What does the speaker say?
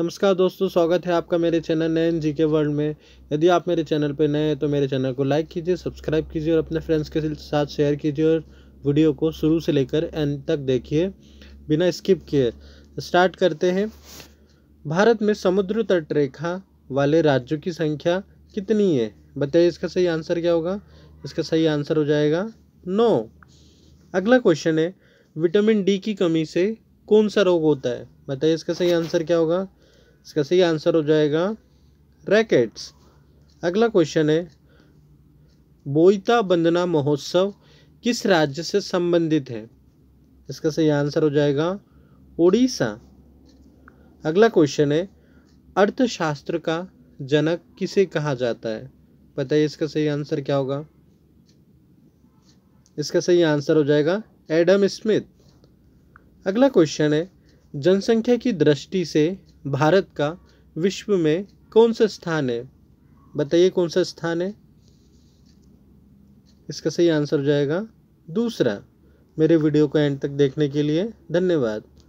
नमस्कार दोस्तों स्वागत है आपका मेरे चैनल नैन जी के वर्ल्ड में यदि आप मेरे चैनल पर नए हैं तो मेरे चैनल को लाइक कीजिए सब्सक्राइब कीजिए और अपने फ्रेंड्स के साथ शेयर कीजिए और वीडियो को शुरू से लेकर एंड तक देखिए बिना स्किप किए स्टार्ट करते हैं भारत में समुद्र तट रेखा वाले राज्यों की संख्या कितनी है बताइए इसका सही आंसर क्या होगा इसका सही आंसर हो जाएगा नो अगला क्वेश्चन है विटामिन डी की कमी से कौन सा रोग होता है बताइए इसका सही आंसर क्या होगा इसका सही आंसर हो जाएगा रैकेट्स अगला क्वेश्चन है बोईता बंदना महोत्सव किस राज्य से संबंधित है इसका सही आंसर हो जाएगा उड़ीसा अगला क्वेश्चन है अर्थशास्त्र का जनक किसे कहा जाता है बताइए इसका सही आंसर क्या होगा इसका सही आंसर हो जाएगा एडम स्मिथ अगला क्वेश्चन है जनसंख्या की दृष्टि से भारत का विश्व में कौन सा स्थान है बताइए कौन सा स्थान है इसका सही आंसर हो जाएगा दूसरा मेरे वीडियो को एंड तक देखने के लिए धन्यवाद